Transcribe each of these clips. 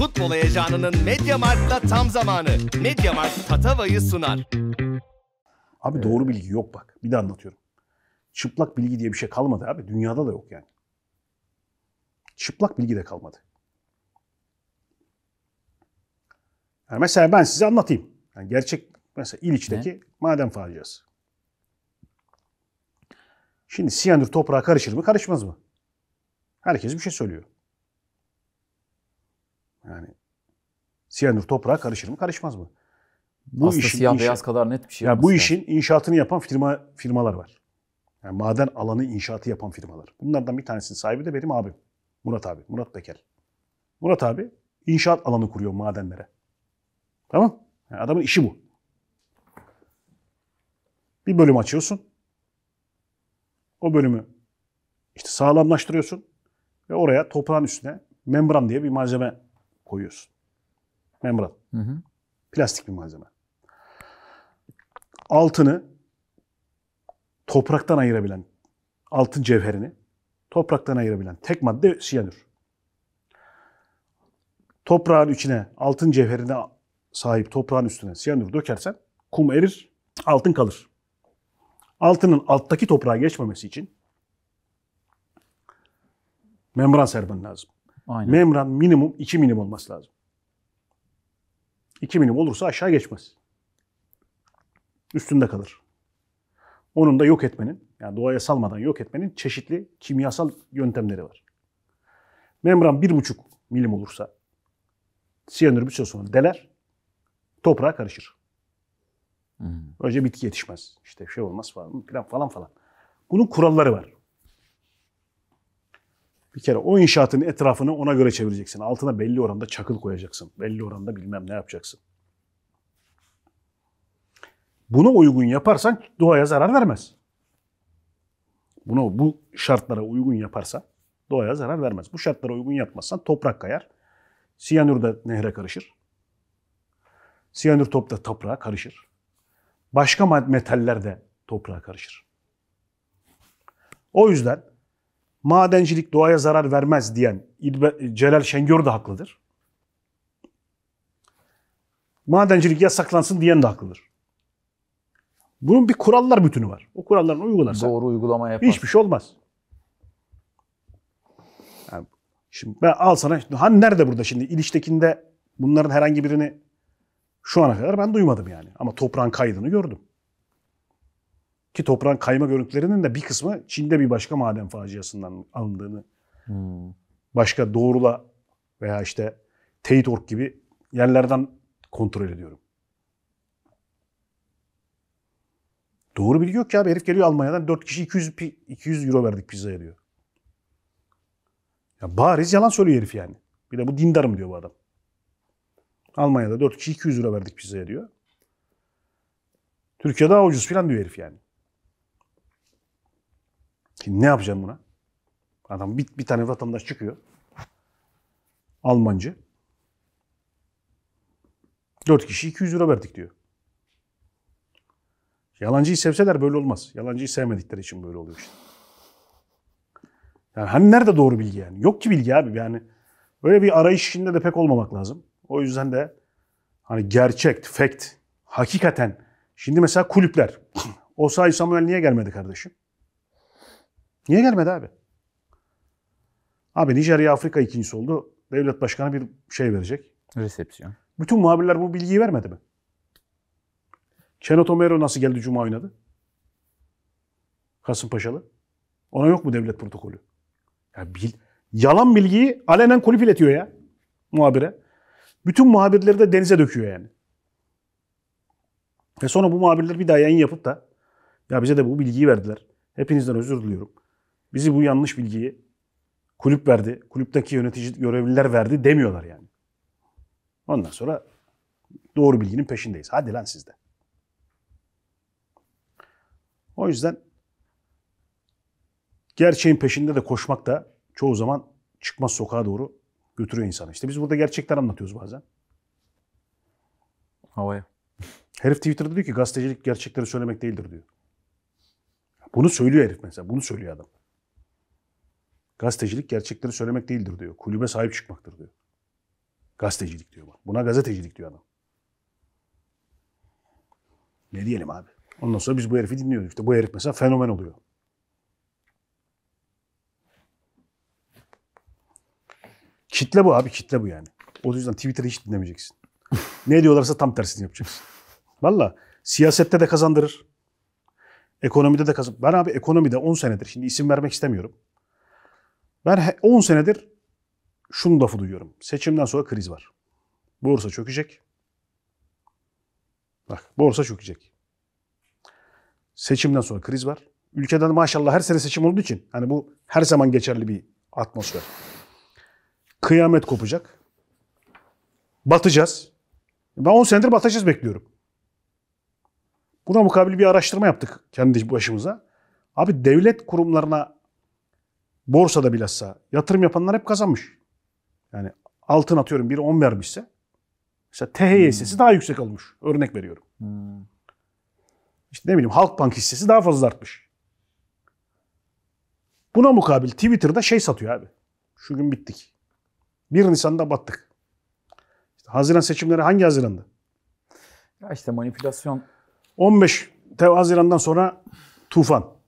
Futbol heyecanının Mediamarkt'ta tam zamanı. Mediamarkt Tatava'yı sunar. Abi evet. doğru bilgi yok bak. Bir de anlatıyorum. Çıplak bilgi diye bir şey kalmadı abi. Dünyada da yok yani. Çıplak bilgi de kalmadı. Yani mesela ben size anlatayım. Yani gerçek mesela İliç'teki ne? maden faciası. Şimdi siyanür toprağa karışır mı karışmaz mı? Herkes bir şey söylüyor. Yani siyanür toprağa karışır mı karışmaz mı? Bu Aslında işin siyah inşa- beyaz kadar net bir şey. Yani bu işin inşaatını yapan firma firmalar var. Yani maden alanı inşaatı yapan firmalar. Bunlardan bir tanesinin sahibi de benim abim. Murat abi. Murat Bekel. Murat abi inşaat alanı kuruyor madenlere. Tamam? Yani adamın işi bu. Bir bölüm açıyorsun. O bölümü işte sağlamlaştırıyorsun. Ve oraya toprağın üstüne membran diye bir malzeme koyuyorsun. Membran. Hı hı. Plastik bir malzeme. Altını topraktan ayırabilen, altın cevherini topraktan ayırabilen tek madde siyanür. Toprağın içine altın cevherine sahip toprağın üstüne siyanür dökersen kum erir, altın kalır. Altının alttaki toprağa geçmemesi için membran sermen lazım. Aynen. Membran minimum 2 milim olması lazım. 2 milim olursa aşağı geçmez. Üstünde kalır. Onun da yok etmenin, yani doğaya salmadan yok etmenin çeşitli kimyasal yöntemleri var. Membran 1,5 milim olursa siyanür bir süre sonra deler, toprağa karışır. Hmm. Önce bitki yetişmez. İşte şey olmaz falan filan falan falan. Bunun kuralları var. Bir kere o inşaatın etrafını ona göre çevireceksin. Altına belli oranda çakıl koyacaksın. Belli oranda bilmem ne yapacaksın. Buna uygun yaparsan doğaya zarar vermez. Bunu bu şartlara uygun yaparsan doğaya zarar vermez. Bu şartlara uygun yapmazsan toprak kayar. Siyanür de nehre karışır. Siyanür top da toprağa karışır. Başka metaller de toprağa karışır. O yüzden madencilik doğaya zarar vermez diyen İlbe, Celal Şengör de haklıdır. Madencilik yasaklansın diyen de haklıdır. Bunun bir kurallar bütünü var. O kuralların uygularsa doğru uygulama yapar. Hiçbir şey olmaz. Yani şimdi ben al sana han nerede burada şimdi iliştekinde bunların herhangi birini şu ana kadar ben duymadım yani. Ama toprağın kaydını gördüm ki toprağın kayma görüntülerinin de bir kısmı Çin'de bir başka maden faciasından alındığını hmm. başka doğrula veya işte Teytork gibi yerlerden kontrol ediyorum. Doğru bilgi yok ki abi. Herif geliyor Almanya'dan 4 kişi 200, 200 euro verdik pizzaya diyor. Ya bariz yalan söylüyor herif yani. Bir de bu dindarım diyor bu adam. Almanya'da 4 kişi 200 euro verdik pizzaya diyor. Türkiye daha ucuz falan diyor herif yani. Şimdi ne yapacağım buna? Adam bir, bir tane vatandaş çıkıyor. Almancı. dört kişi 200 euro verdik diyor. Yalancıyı sevseler böyle olmaz. Yalancıyı sevmedikleri için böyle oluyor işte. Yani hani nerede doğru bilgi yani? Yok ki bilgi abi yani. Böyle bir arayış içinde de pek olmamak lazım. O yüzden de hani gerçek, fact, hakikaten. Şimdi mesela kulüpler. o Samuel niye gelmedi kardeşim? Niye gelmedi abi? Abi Nijerya Afrika ikincisi oldu. Devlet başkanı bir şey verecek. Resepsiyon. Bütün muhabirler bu bilgiyi vermedi mi? Çenot Omero nasıl geldi Cuma oynadı? Kasımpaşalı. Ona yok mu devlet protokolü? Ya bil, yalan bilgiyi alenen kulüp iletiyor ya muhabire. Bütün muhabirleri de denize döküyor yani. Ve sonra bu muhabirler bir daha yayın yapıp da ya bize de bu bilgiyi verdiler. Hepinizden özür diliyorum. Bizi bu yanlış bilgiyi kulüp verdi, kulüpteki yönetici görevliler verdi demiyorlar yani. Ondan sonra doğru bilginin peşindeyiz. Hadi lan sizde. O yüzden gerçeğin peşinde de koşmak da çoğu zaman çıkmaz sokağa doğru götürüyor insanı. İşte biz burada gerçekten anlatıyoruz bazen. Havaya. Herif Twitter'da diyor ki gazetecilik gerçekleri söylemek değildir diyor. Bunu söylüyor herif mesela. Bunu söylüyor adam. Gazetecilik gerçekleri söylemek değildir diyor. Kulübe sahip çıkmaktır diyor. Gazetecilik diyor bak. Buna gazetecilik diyor adam. Ne diyelim abi? Ondan sonra biz bu herifi dinliyoruz. İşte bu herif mesela fenomen oluyor. Kitle bu abi, kitle bu yani. O yüzden Twitter'ı hiç dinlemeyeceksin. ne diyorlarsa tam tersini yapacaksın. Valla siyasette de kazandırır. Ekonomide de kazan. Ben abi ekonomide 10 senedir şimdi isim vermek istemiyorum. Ben 10 senedir şunu lafı duyuyorum. Seçimden sonra kriz var. Borsa çökecek. Bak borsa çökecek. Seçimden sonra kriz var. Ülkede maşallah her sene seçim olduğu için hani bu her zaman geçerli bir atmosfer. Kıyamet kopacak. Batacağız. Ben 10 senedir batacağız bekliyorum. Buna mukabil bir araştırma yaptık kendi başımıza. Abi devlet kurumlarına borsada bilhassa yatırım yapanlar hep kazanmış. Yani altın atıyorum biri 10 vermişse mesela TH hmm. daha yüksek olmuş. Örnek veriyorum. Hmm. İşte ne bileyim Halkbank hissesi daha fazla artmış. Buna mukabil Twitter'da şey satıyor abi. Şu gün bittik. 1 Nisan'da battık. İşte Haziran seçimleri hangi Haziran'da? Ya işte manipülasyon. 15 Haziran'dan sonra tufan.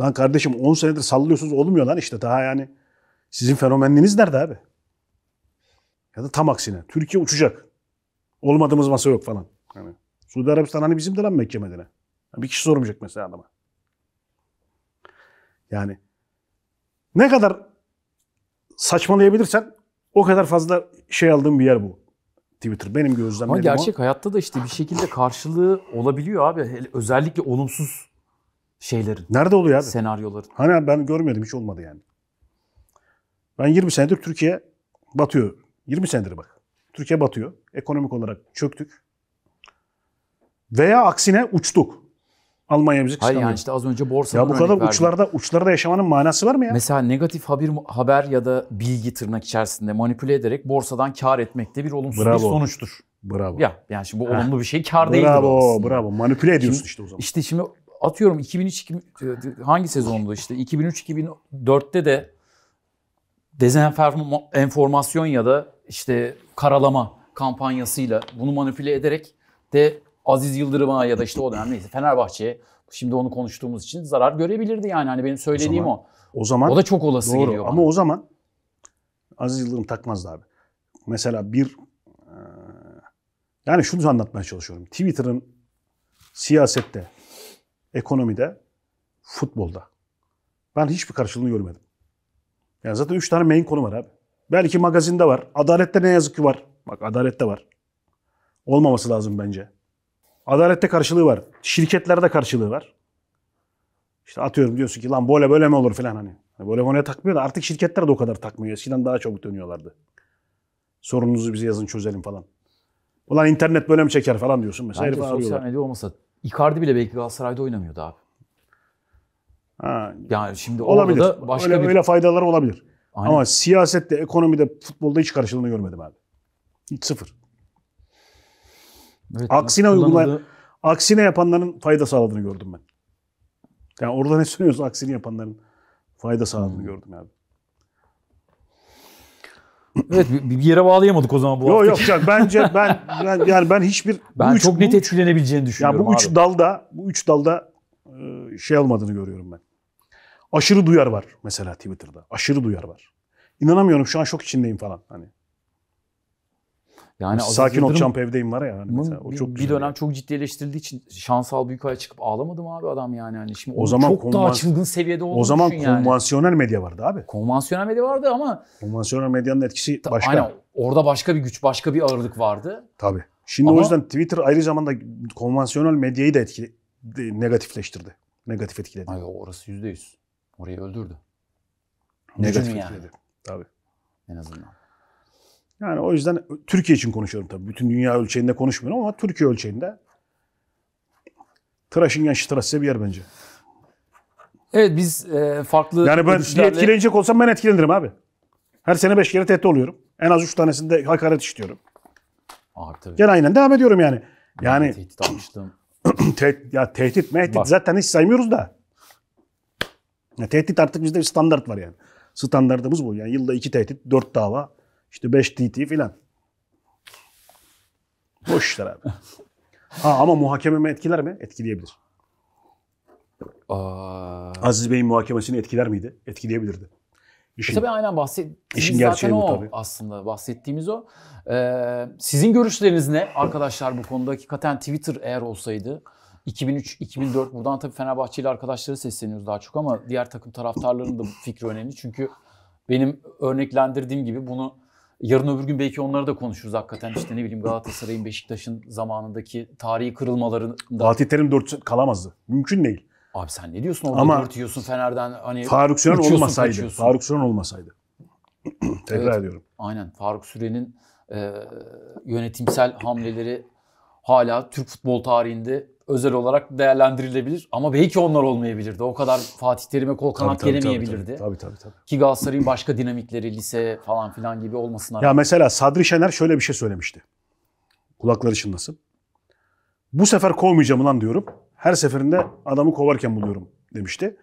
Lan kardeşim 10 senedir sallıyorsunuz olmuyor lan işte daha yani. Sizin fenomenliğiniz nerede abi? Ya da tam aksine. Türkiye uçacak. Olmadığımız masa yok falan. Yani Suudi Arabistan hani bizim de lan Mekke Medine. Bir kişi sormayacak mesela adama. Yani ne kadar saçmalayabilirsen o kadar fazla şey aldığım bir yer bu. Twitter benim gözlemlerim Ama gerçek o. hayatta da işte bir şekilde karşılığı olabiliyor abi. Özellikle olumsuz şeylerin. Nerede oluyor abi? Senaryoların. Hani ben görmedim hiç olmadı yani. Ben 20 senedir Türkiye batıyor. 20 senedir bak. Türkiye batıyor. Ekonomik olarak çöktük. Veya aksine uçtuk. Almanya bizi Hayır yani işte az önce borsa. Ya bu kadar verdim. uçlarda uçlarda yaşamanın manası var mı ya? Mesela negatif haber haber ya da bilgi tırnak içerisinde manipüle ederek borsadan kar etmek de bir olumsuz Bravo. bir sonuçtur. Bravo. Ya yani şimdi bu olumlu bir şey kar değil. Bravo, bravo. Manipüle ediyorsun şimdi, işte o zaman. İşte şimdi atıyorum 2003 hangi sezondu işte 2003-2004'te de dezenformasyon ya da işte karalama kampanyasıyla bunu manipüle ederek de Aziz Yıldırım'a ya da işte o dönem neyse Fenerbahçe'ye şimdi onu konuştuğumuz için zarar görebilirdi yani hani benim söylediğim o. Zaman, o. O zaman o da çok olası doğru, geliyor bana. Ama o zaman Aziz Yıldırım takmazdı abi. Mesela bir yani şunu anlatmaya çalışıyorum. Twitter'ın siyasette ekonomide, futbolda. Ben hiçbir karşılığını görmedim. Yani zaten 3 tane main konu var abi. Belki magazinde var. Adalette ne yazık ki var. Bak adalette var. Olmaması lazım bence. Adalette karşılığı var. Şirketlerde karşılığı var. İşte atıyorum diyorsun ki lan böyle böyle mi olur falan hani, hani. Böyle konuya takmıyor da artık şirketler de o kadar takmıyor. Eskiden daha çabuk dönüyorlardı. Sorununuzu bize yazın çözelim falan. Ulan internet böyle mi çeker falan diyorsun mesela. Bence sosyal medya olmasa Icardi bile belki Galatasaray'da oynamıyordu abi. Ha. Yani şimdi olabilir. Da başka öyle, bir... öyle faydaları olabilir. Aynen. Ama siyasette, ekonomide, futbolda hiç karşılığını görmedim abi. Hiç sıfır. Evet, aksine uygulayan, da... aksine yapanların fayda sağladığını gördüm ben. Yani orada ne söylüyorsun aksini yapanların fayda sağladığını hmm. gördüm abi. Evet bir yere bağlayamadık o zaman bu Yok yok yani bence ben, ben yani ben hiçbir ben üç, çok net etkilenebileceğini düşünüyorum. Yani bu abi. üç dalda bu üç dalda e, şey almadığını görüyorum ben. Aşırı duyar var mesela Twitter'da. Aşırı duyar var. İnanamıyorum şu an şok içindeyim falan hani. Yani hani Sakin ol, olacağım evdeyim var ya. Hani mesela, o çok bir dönem yani. çok ciddi için Şansal büyük Büyükaya çıkıp ağlamadım abi adam yani. yani şimdi o zaman çok konvans... daha çılgın seviyede olduğunu O zaman konvansiyonel yani. medya vardı abi. Konvansiyonel medya vardı ama. Konvansiyonel medyanın etkisi Ta, başka. Aynen orada başka bir güç başka bir ağırlık vardı. Tabii. Şimdi ama... o yüzden Twitter ayrı zamanda konvansiyonel medyayı da etkili, negatifleştirdi. Negatif etkiledi. Ay orası yüzde yüz. Orayı öldürdü. Negatif etkiledi. Tabii. En azından. Yani o yüzden Türkiye için konuşuyorum tabii. Bütün dünya ölçeğinde konuşmuyorum ama Türkiye ölçeğinde tıraşın yaşı tıraş bir yer bence. Evet biz e, farklı... Yani ben bir etkilenecek olsam ben etkilenirim abi. Her sene beş kere tehdit oluyorum. En az üç tanesinde hakaret işliyorum. Abi tabii. Gene aynen devam ediyorum yani. Yani... Tehdit almıştım. te ya tehdit mehdit Bak. zaten hiç saymıyoruz da. Ya, tehdit artık bizde bir standart var yani. Standartımız bu. Yani yılda iki tehdit, dört dava. İşte 5 TT filan. Boş işler abi. Ha ama muhakememi etkiler mi? Etkileyebilir. Aa. Aziz Bey'in muhakemesini etkiler miydi? Etkileyebilirdi. İşin, e tabii aynen bahsettiğimiz zaten o tabii. aslında bahsettiğimiz o. Ee, sizin görüşleriniz ne arkadaşlar bu konuda? Hakikaten Twitter eğer olsaydı 2003-2004 buradan tabii Fenerbahçe ile arkadaşları sesleniyoruz daha çok ama diğer takım taraftarlarının da fikri önemli. Çünkü benim örneklendirdiğim gibi bunu Yarın öbür gün belki onları da konuşuruz hakikaten işte ne bileyim Galatasaray'ın Beşiktaş'ın zamanındaki tarihi kırılmalarını. Fatih Terim 4 kalamazdı. Mümkün değil. Abi sen ne diyorsun? Orada Ama dört yiyorsun Fener'den hani Faruk Süren olmasaydı. Kaçıyorsun. Faruk Süren olmasaydı. Tekrar evet, ediyorum. Aynen. Faruk Süren'in e, yönetimsel hamleleri hala Türk futbol tarihinde özel olarak değerlendirilebilir. Ama belki onlar olmayabilirdi. O kadar Fatih Terim'e kol kanat tabii, tabii, gelemeyebilirdi. Tabii tabii, tabii tabii Ki Galatasaray'ın başka dinamikleri, lise falan filan gibi olmasına Ya mesela Sadri Şener şöyle bir şey söylemişti. Kulakları çınlasın. Bu sefer kovmayacağım lan diyorum. Her seferinde adamı kovarken buluyorum demişti.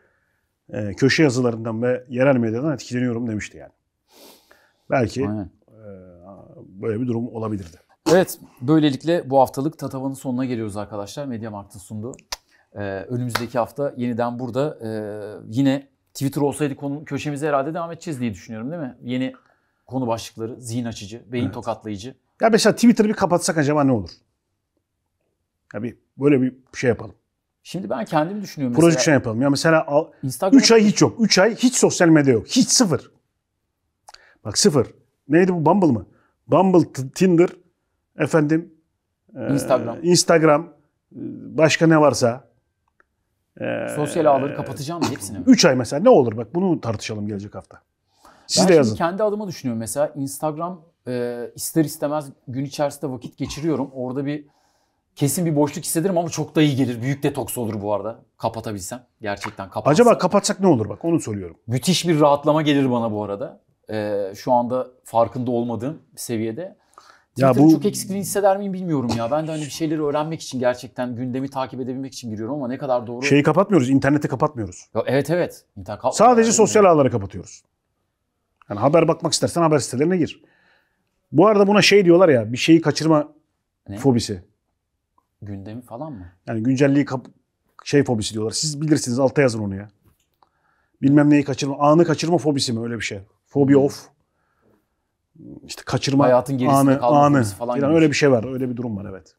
Ee, köşe yazılarından ve yerel medyadan etkileniyorum demişti yani. Belki e, böyle bir durum olabilirdi. Evet, böylelikle bu haftalık Tatava'nın sonuna geliyoruz arkadaşlar. Medya Markt'ın sundu. Ee, önümüzdeki hafta yeniden burada e, yine Twitter olsaydı konu, köşemize herhalde devam edeceğiz diye düşünüyorum değil mi? Yeni konu başlıkları, zihin açıcı, beyin evet. tokatlayıcı. Ya mesela Twitter'ı bir kapatsak acaba ne olur? Ya bir böyle bir şey yapalım. Şimdi ben kendimi düşünüyorum. Proje şey yapalım. Ya mesela al, Instagram... 3 ay hiç yok. 3 ay hiç sosyal medya yok. Hiç sıfır. Bak sıfır. Neydi bu Bumble mı? Bumble, Tinder, Efendim e, Instagram. E, Instagram başka ne varsa e, sosyal ağları kapatacağım mı hepsini? 3 ay mesela ne olur bak bunu tartışalım gelecek hafta. Siz ben de yazın. kendi adıma düşünüyorum mesela Instagram e, ister istemez gün içerisinde vakit geçiriyorum. Orada bir kesin bir boşluk hissederim ama çok da iyi gelir. Büyük detoks olur bu arada. Kapatabilsem. Gerçekten kapatsam. Acaba kapatsak ne olur bak onu soruyorum. Müthiş bir rahatlama gelir bana bu arada. Ee, şu anda farkında olmadığım seviyede. Ya bu... çok eksikliğini hisseder miyim bilmiyorum ya. Ben de hani bir şeyleri öğrenmek için gerçekten gündemi takip edebilmek için giriyorum ama ne kadar doğru. Şeyi kapatmıyoruz, interneti kapatmıyoruz. Ya, evet evet. İnter kap- Sadece sosyal ağları kapatıyoruz. Yani haber bakmak istersen haber sitelerine gir. Bu arada buna şey diyorlar ya, bir şeyi kaçırma ne? fobisi. Gündemi falan mı? Yani güncelliği kap- şey fobisi diyorlar. Siz bilirsiniz alta yazın onu ya. Bilmem neyi kaçırma, anı kaçırma fobisi mi öyle bir şey. Fobi hmm. of işte kaçırma hayatın gerisinde anı, anı falan yani öyle bir şey. şey var. Öyle bir durum var evet.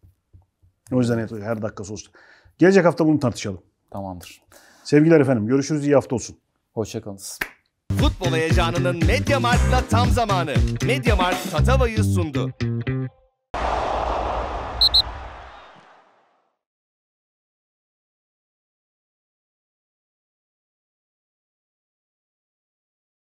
O yüzden evet, her dakika olsun. Gelecek hafta bunu tartışalım. Tamamdır. Sevgiler efendim. Görüşürüz. iyi hafta olsun. Hoşçakalınız. Futbol heyecanının Media Markt'la tam zamanı. Media Markt Tatava'yı sundu.